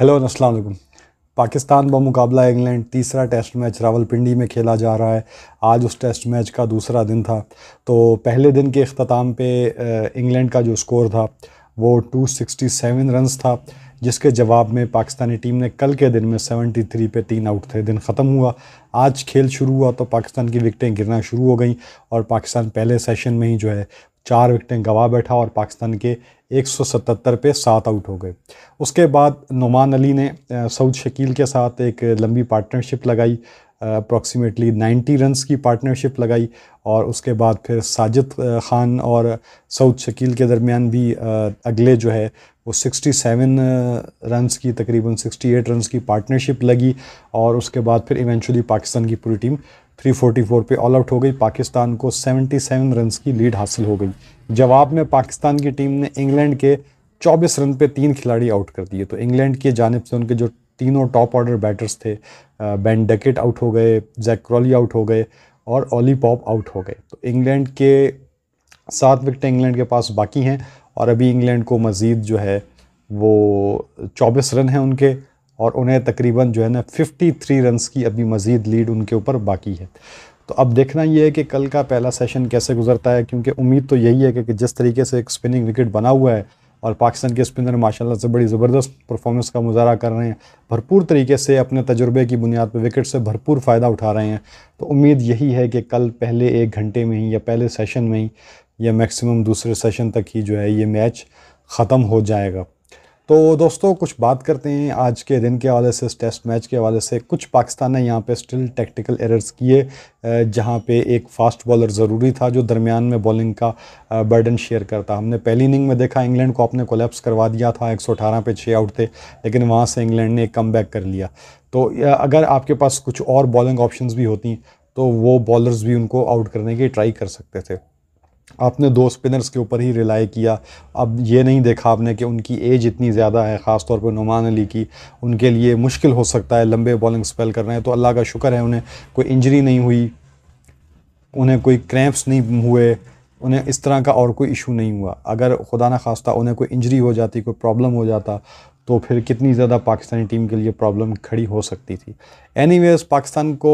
hello अस्सलाम वालेकुम पाकिस्तान बमुकाबला इंग्लैंड तीसरा टेस्ट मैच रावलपिंडी में खेला जा रहा है आज उस टेस्ट मैच का दूसरा दिन था तो पहले दिन के अख्ताम पे इंग्लैंड का जो स्कोर था वो 267 रन्स था जिसके जवाब में पाकिस्तानी टीम ने कल के दिन में 73 पे तीन आउट थे दिन ख़त्म हुआ आज खेल शुरू हुआ तो पाकिस्तान की विकटें गिरना शुरू हो गई और पाकिस्तान पहले सेशन में ही जो है चार विकटें गवा बैठा और पाकिस्तान के 177 पे सात आउट हो गए उसके बाद नुमान अली ने सऊद शकील के साथ एक लंबी पार्टनरशिप लगाई अप्रॉक्सीमेटली 90 रन्स की पार्टनरशिप लगाई और उसके बाद फिर साजिद ख़ान और सऊद शकील के दरमियान भी अगले जो है वो 67 रनस की तकरीबन 68 रनस की पार्टनरशिप लगी और उसके बाद फिर इवेंचुअली पाकिस्तान की पूरी टीम 344 पे ऑल आउट हो गई पाकिस्तान को 77 रन की लीड हासिल हो गई जवाब में पाकिस्तान की टीम ने इंग्लैंड के 24 रन पे तीन खिलाड़ी आउट कर दिए तो इंग्लैंड की जानब से उनके जो तीनों टॉप ऑर्डर बैटर्स थे बैन डकेट आउट हो गए जैक क्रॉली आउट हो गए और ओली पॉप आउट हो गए तो इंग्लैंड के सात विकटें इंग्लैंड के पास बाकी हैं और अभी इंग्लैंड को मज़ीद जो है वो चौबीस रन हैं उनके और उन्हें तकरीबन जो है ना 53 रनस की अभी मज़ीद लीड उनके ऊपर बाकी है तो अब देखना यह है कि कल का पहला सेशन कैसे गुजरता है क्योंकि उम्मीद तो यही है कि, कि जिस तरीके से एक स्पिनिंग विकेट बना हुआ है और पाकिस्तान के स्पिनर माशाल्लाह से बड़ी ज़बरदस्त परफॉर्मेंस का मुजाहरा कर रहे हैं भरपूर तरीके से अपने तजुर्बे की बुनियाद पर विकेट से भरपूर फ़ायदा उठा रहे हैं तो उम्मीद यही है कि कल पहले एक घंटे में ही या पहले सेशन में ही या मैक्सिमम दूसरे सेशन तक ही जो है ये मैच ख़त्म हो जाएगा तो दोस्तों कुछ बात करते हैं आज के दिन के हवाले से इस टेस्ट मैच के हवाले से कुछ पाकिस्तान ने यहाँ पे स्टिल टेक्टिकल एरर्स किए जहाँ पे एक फास्ट बॉलर ज़रूरी था जो दरमियान में बॉलिंग का बर्डन शेयर करता हमने पहली इनिंग में देखा इंग्लैंड को अपने कोलेप्स करवा दिया था एक पे छः आउट थे लेकिन वहाँ से इंग्लैंड ने कम बैक कर लिया तो अगर आपके पास कुछ और बॉलिंग ऑप्शन भी होती तो वो बॉलर्स भी उनको आउट करने की ट्राई कर सकते थे आपने दो स्पिनर्स के ऊपर ही रिलाई किया अब ये नहीं देखा आपने कि उनकी एज इतनी ज़्यादा है ख़ास तौर पर नुमान अली की उनके लिए मुश्किल हो सकता है लंबे बॉलिंग स्पेल करना है तो अल्लाह का शुक्र है उन्हें कोई इंजरी नहीं हुई उन्हें कोई क्रैम्प्स नहीं हुए उन्हें इस तरह का और कोई इशू नहीं हुआ अगर खुदा न खास्ता उन्हें कोई इंजरी हो जाती कोई प्रॉब्लम हो जाता तो फिर कितनी ज़्यादा पाकिस्तानी टीम के लिए प्रॉब्लम खड़ी हो सकती थी एनीवेज पाकिस्तान को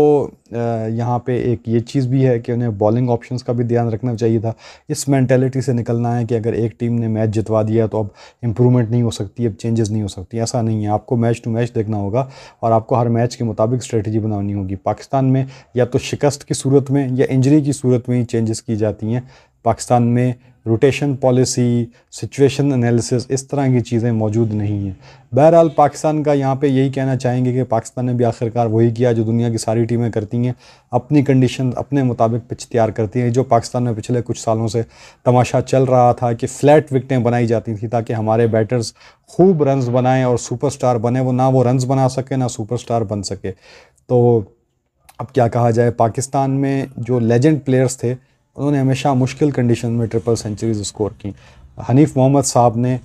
यहाँ पे एक ये चीज़ भी है कि उन्हें बॉलिंग ऑप्शंस का भी ध्यान रखना चाहिए था इस मैंटेलिटी से निकलना है कि अगर एक टीम ने मैच जितवा दिया तो अब इम्प्रूवमेंट नहीं हो सकती अब चेंजेस नहीं हो सकती ऐसा नहीं है आपको मैच टू मैच देखना होगा और आपको हर मैच के मुताबिक स्ट्रेटजी बनानी होगी पाकिस्तान में या तो शिकस्त की सूरत में या इंजरी की सूरत में ही चेंजेस की जाती हैं पाकिस्तान में रोटेशन पॉलिसी सिचुएशन एनालिसिस इस तरह की चीज़ें मौजूद नहीं हैं बहरहाल पाकिस्तान का यहाँ पे यही कहना चाहेंगे कि पाकिस्तान ने भी आखिरकार वही किया जो दुनिया की सारी टीमें करती हैं अपनी कंडीशन अपने मुताबिक पिच तैयार करती हैं जो पाकिस्तान में पिछले कुछ सालों से तमाशा चल रहा था कि फ्लैट विकटें बनाई जाती थी ताकि हमारे बैटर्स खूब रन बनाएँ और सुपर बने वो ना वो रन बना सके ना सुपर बन सके तो अब क्या कहा जाए पाकिस्तान में जो लेजेंड प्लेयर्स थे उन्होंने हमेशा मुश्किल कंडीशन में ट्रिपल सेंचुरीज स्कोर की हनीफ मोहम्मद साहब ने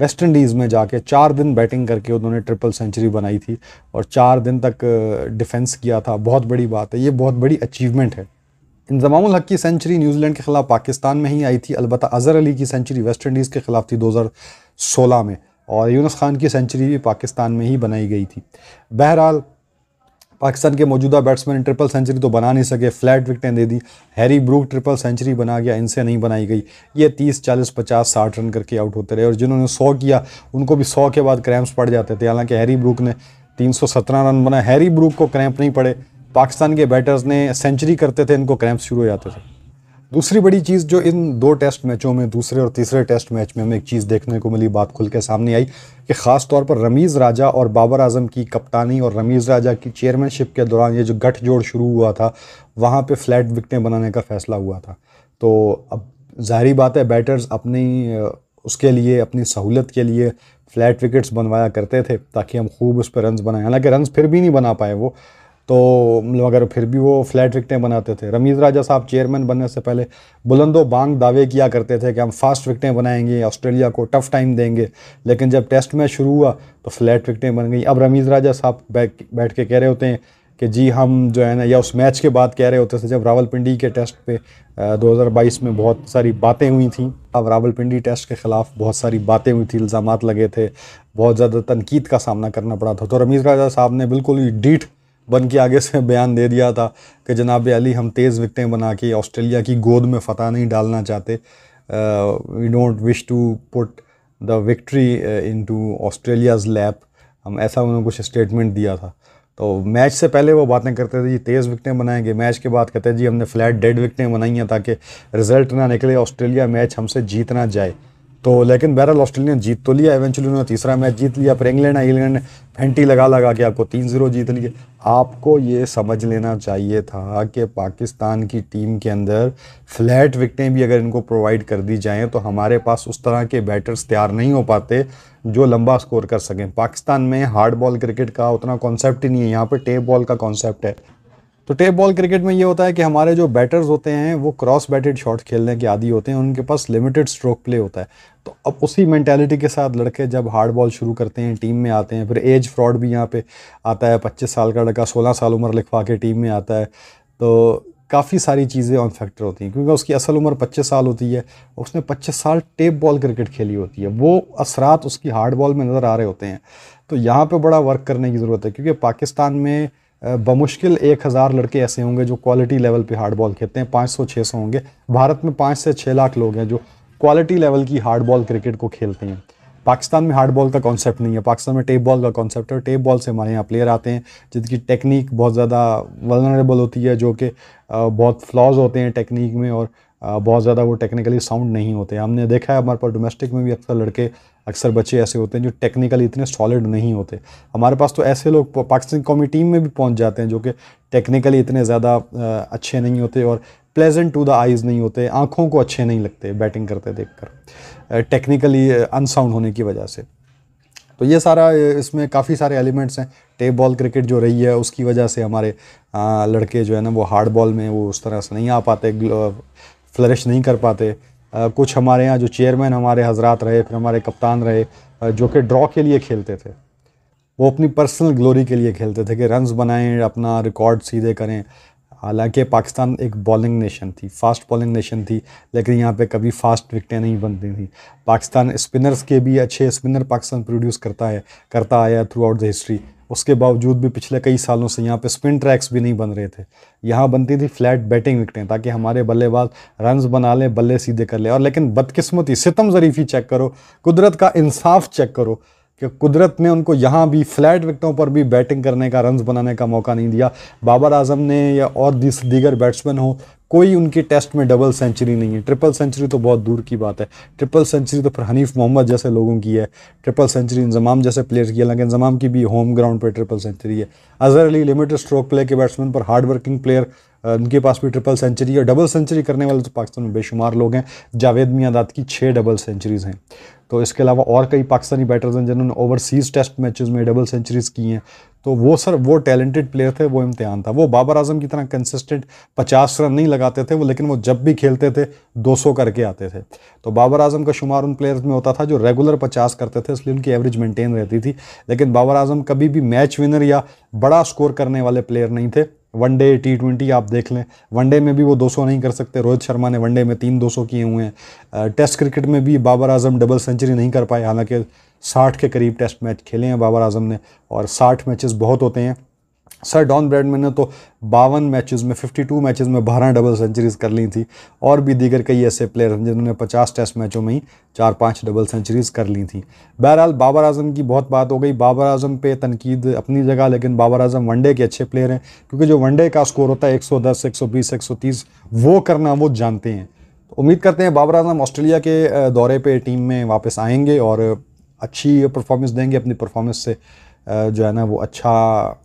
वेस्ट इंडीज़ में जाके चार दिन बैटिंग करके उन्होंने ट्रिपल सेंचुरी बनाई थी और चार दिन तक डिफेंस किया था बहुत बड़ी बात है ये बहुत बड़ी अचीवमेंट है इंजमाम हक की सेंचुरी न्यूजीलैंड के ख़िलाफ़ पाकिस्तान में ही आई थी अलबत् अज़हर अली की सेंचुरी वेस्ट इंडीज़ के ख़िलाफ़ थी 2016 में और यूनस खान की सेंचुरी भी पाकिस्तान में ही बनाई गई थी बहरहाल पाकिस्तान के मौजूदा बैट्समैन ट्रिपल सेंचुरी तो बना नहीं सके फ्लैट विकटें दे दी हैरी ब्रूक ट्रिपल सेंचुरी बना गया इनसे नहीं बनाई गई ये तीस चालीस पचास साठ रन करके आउट होते रहे और जिन्होंने सौ किया उनको भी सौ के बाद क्रैम्प्स पड़ जाते थे हालांकि हैरी ब्रूक ने तीन रन बनाए हैरी ब्रूक को क्रैम्प नहीं पड़े पाकिस्तान के बैटर्स ने सेंचुरी करते थे इनको क्रैम्प शुरू हो जाते थे दूसरी बड़ी चीज़ जो इन दो टेस्ट मैचों में दूसरे और तीसरे टेस्ट मैच में हमें एक चीज़ देखने को मिली बात खुल के सामने आई कि ख़ास तौर पर रमीज़ राजा और बाबर आजम की कप्तानी और रमीज़ राजा की चेयरमैनशिप के दौरान ये जो गठजोड़ शुरू हुआ था वहाँ पर फ्लैट विकटें बनाने का फ़ैसला हुआ था तो अब ज़ाहरी बात है बैटर्स अपनी उसके लिए अपनी सहूलत के लिए फ्लैट विकेट्स बनवाया करते थे ताकि हम खूब उस पर रन बनाएं हालांकि रन फिर भी नहीं बना पाए वो तो मगर मतलब फिर भी वो फ्लैट विकटें बनाते थे रमीज़ राजा साहब चेयरमैन बनने से पहले बुलंदो बांग दावे किया करते थे कि हम फास्ट विकटें बनाएंगे ऑस्ट्रेलिया को टफ टाइम देंगे लेकिन जब टेस्ट मैच शुरू हुआ तो फ्लैट विकटें बन गई अब रमीज़ राजा साहब बैठ के कह रहे होते हैं कि जी हम जो है ना या उस मैच के बाद कह रहे होते थे जब रावलपिंडी के टेस्ट पे 2022 में बहुत सारी बातें हुई थी अब रावलपिंडी टेस्ट के ख़िलाफ़ बहुत सारी बातें हुई थी इल्ज़ाम लगे थे बहुत ज़्यादा तनकीद का सामना करना पड़ा था तो रमीज़ राजा साहब ने बिल्कुल ही डीठ बन के आगे से बयान दे दिया था कि जनाब अली हम तेज़ विकटें बना के ऑस्ट्रेलिया की गोद में फतह नहीं डालना चाहते we don't wish to put the victory into Australia's lap हम ऐसा उन्होंने कुछ स्टेटमेंट दिया था तो मैच से पहले वो बातें करते थे जी तेज़ विकटें बनाएंगे मैच के बाद कहते जी हमने फ्लैट डेड विकटें बनाई हैं ताकि रिज़ल्ट ना निकले ऑस्ट्रेलिया मैच हमसे जीतना जाए तो लेकिन बहरहाल ऑस्ट्रेलिया ने जीत तो लिया इवेंचुअली उन्होंने तीसरा मैच जीत लिया फिर इंग्लैंड है इंग्लैंड ने फेंटी लगा लगा के आपको तीन जीरो जीत लिए आपको ये समझ लेना चाहिए था कि पाकिस्तान की टीम के अंदर फ्लैट विकटें भी अगर इनको प्रोवाइड कर दी जाएँ तो हमारे पास उस तरह के बैटर्स तैयार नहीं हो पाते जो लंबा स्कोर कर सकें पाकिस्तान में हार्ड बॉल क्रिकेट का उतना कॉन्सेप्ट ही नहीं है यहाँ पर टेप बॉल का कॉन्सेप्ट है तो टेप बॉल क्रिकेट में ये होता है कि हमारे जो बैटर्स होते हैं वो क्रॉस बैटेड शॉट खेलने के आदि होते हैं उनके पास लिमिटेड स्ट्रोक प्ले होता है तो अब उसी मैंटेलिटी के साथ लड़के जब हार्ड बॉल शुरू करते हैं टीम में आते हैं फिर एज फ्रॉड भी यहाँ पे आता है पच्चीस साल का लड़का सोलह साल उम्र लिखवा के टीम में आता है तो काफ़ी सारी चीज़ें ऑन फैक्टर होती हैं क्योंकि उसकी असल उम्र 25 साल होती है उसने 25 साल टेप बॉल क्रिकेट खेली होती है वो असरात उसकी हार्ड बॉल में नज़र आ रहे होते हैं तो यहाँ पे बड़ा वर्क करने की ज़रूरत है क्योंकि पाकिस्तान में बमुश्किल एक हज़ार लड़के ऐसे होंगे जो क्वालिटी लेवल पे हार्ड बॉल खेलते हैं पाँच सौ छः सौ होंगे भारत में पाँच से छः लाख लोग हैं जो क्वालिटी लेवल की हार्ड बॉल क्रिकेट को खेलते हैं पाकिस्तान में हार्ड बॉल का कॉन्सेप्ट नहीं है पाकिस्तान में टेप बॉल का कॉन्सेप्ट है टेप बॉल से हमारे यहाँ प्लेयर आते हैं जिनकी टेक्निक बहुत ज़्यादा वलनरेबल होती है जो कि बहुत फ्लॉज होते हैं टेक्निक में और बहुत ज़्यादा वो टेक्निकली साउंड नहीं होते हमने देखा है हमारे पास डोमेस्टिक में भी अक्सर लड़के अक्सर बच्चे ऐसे होते हैं जो टेक्निकली इतने सॉलिड नहीं होते हमारे पास तो ऐसे लोग पाकिस्तान कौमी टीम में भी पहुंच जाते हैं जो कि टेक्निकली इतने ज़्यादा अच्छे नहीं होते और प्लेजेंट टू द आइज़ नहीं होते आँखों को अच्छे नहीं लगते बैटिंग करते देख कर टेक्निकली अनसाउंड होने की वजह से तो ये सारा इसमें काफ़ी सारे एलिमेंट्स हैं टेप बॉल क्रिकेट जो रही है उसकी वजह से हमारे लड़के जो है ना वो हार्ड बॉल में वो उस तरह से नहीं आ पाते फ्लरिश नहीं कर पाते कुछ हमारे यहाँ जो चेयरमैन हमारे हजरात रहे फिर हमारे कप्तान रहे जो कि ड्रॉ के लिए खेलते थे वो अपनी पर्सनल ग्लोरी के लिए खेलते थे कि रन्स बनाएं अपना रिकॉर्ड सीधे करें हालांकि पाकिस्तान एक बॉलिंग नेशन थी फास्ट बॉलिंग नेशन थी लेकिन यहाँ पे कभी फास्ट विकटें नहीं बनती थी पाकिस्तान स्पिनर्स के भी अच्छे स्पिनर पाकिस्तान प्रोड्यूस करता है करता आया थ्रू आउट द हिस्ट्री उसके बावजूद भी पिछले कई सालों से यहाँ पे स्पिन ट्रैक्स भी नहीं बन रहे थे यहाँ बनती थी फ्लैट बैटिंग विकटें ताकि हमारे बल्लेबाज रन्स बना लें बल्ले सीधे कर लें और लेकिन बदकिस्मती सितम ज़रीफी चेक करो कुदरत का इंसाफ चेक करो कि कुदरत ने उनको यहाँ भी फ्लैट विकटों पर भी बैटिंग करने का रन बनाने का मौका नहीं दिया बाबर आजम ने या और दीगर बैट्समैन हो कोई उनकी टेस्ट में डबल सेंचुरी नहीं है ट्रिपल सेंचुरी तो बहुत दूर की बात है ट्रिपल सेंचुरी तो फिर हनीफ मोहम्मद जैसे लोगों की है ट्रिपल सेंचुरी इंजमाम जैसे प्लेयर की है लेकिन इंजमाम की भी होम ग्राउंड पर ट्रिपल सेंचुरी है Azhar Ali limited stroke play के बैट्समैन पर हार्ड वर्किंग प्लेयर उनके पास भी ट्रिपल सेंचुरी और डबल सेंचुरी करने वाले तो पाकिस्तान में बेशुमार लोग हैं जावेद मियादाद की छः डबल सेंचुरीज़ हैं तो इसके अलावा और कई पाकिस्तानी बैटर्स हैं जिन्होंने ओवरसीज़ टेस्ट मैचेस में डबल सेंचुरीज़ की हैं तो वो सर वो टैलेंटेड प्लेयर थे वो इम्तहान था वो बाबर आजम की तरह कंसिस्टेंट पचास रन नहीं लगाते थे वो लेकिन वो जब भी खेलते थे 200 करके आते थे तो बाबर आजम का शुमार उन प्लेयर्स में होता था जो रेगुलर 50 करते थे इसलिए उनकी एवरेज मेंटेन रहती थी लेकिन बाबर आजम कभी भी मैच विनर या बड़ा स्कोर करने वाले प्लेयर नहीं थे वनडे टी ट्वेंटी आप देख लें वनडे में भी वो 200 नहीं कर सकते रोहित शर्मा ने वनडे में तीन 200 किए हुए हैं टेस्ट क्रिकेट में भी बाबर आजम डबल सेंचुरी नहीं कर पाए हालांकि 60 के करीब टेस्ट मैच खेले हैं बाबर आजम ने और 60 मैचेस बहुत होते हैं सर डॉन ब्रैडमैन ने तो बावन मैचेस में 52 मैचेस में बारह डबल सेंचुरीज कर ली थी और भी दीगर कई ऐसे प्लेयर हैं जिन्होंने 50 टेस्ट मैचों में ही चार पांच डबल सेंचुरीज कर ली थी बहरहाल बाबर आजम की बहुत बात हो गई बाबर आजम पे तनकीद अपनी जगह लेकिन बाबर आजम वनडे के अच्छे प्लेयर हैं क्योंकि जो वनडे का स्कोर होता है एक सौ दस वो करना वो जानते हैं तो उम्मीद करते हैं बाबर आजम ऑस्ट्रेलिया के दौरे पर टीम में वापस आएँगे और अच्छी परफॉर्मेंस देंगे अपनी परफॉर्मेंस से जो है ना वो अच्छा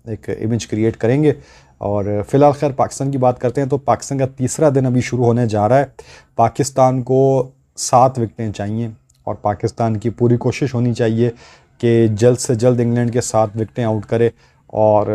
एक इमेज क्रिएट करेंगे और फ़िलहाल खैर पाकिस्तान की बात करते हैं तो पाकिस्तान का तीसरा दिन अभी शुरू होने जा रहा है पाकिस्तान को सात विकटें चाहिए और पाकिस्तान की पूरी कोशिश होनी चाहिए कि जल्द से जल्द इंग्लैंड के सात विकटें आउट करे और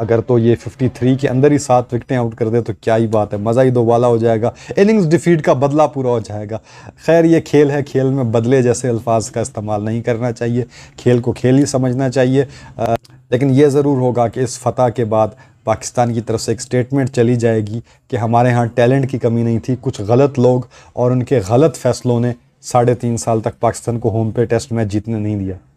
अगर तो ये 53 के अंदर ही सात विकटें आउट कर दे तो क्या ही बात है मज़ा ही दोबाला हो जाएगा इनिंग्स डिफीट का बदला पूरा हो जाएगा खैर ये खेल है खेल में बदले जैसे अल्फाज का इस्तेमाल नहीं करना चाहिए खेल को खेल ही समझना चाहिए आ, लेकिन ये ज़रूर होगा कि इस फतह के बाद पाकिस्तान की तरफ से एक स्टेटमेंट चली जाएगी कि हमारे यहाँ टैलेंट की कमी नहीं थी कुछ गलत लोग और उनके गलत फैसलों ने साढ़े तीन साल तक पाकिस्तान को होम पे टेस्ट मैच जीतने नहीं दिया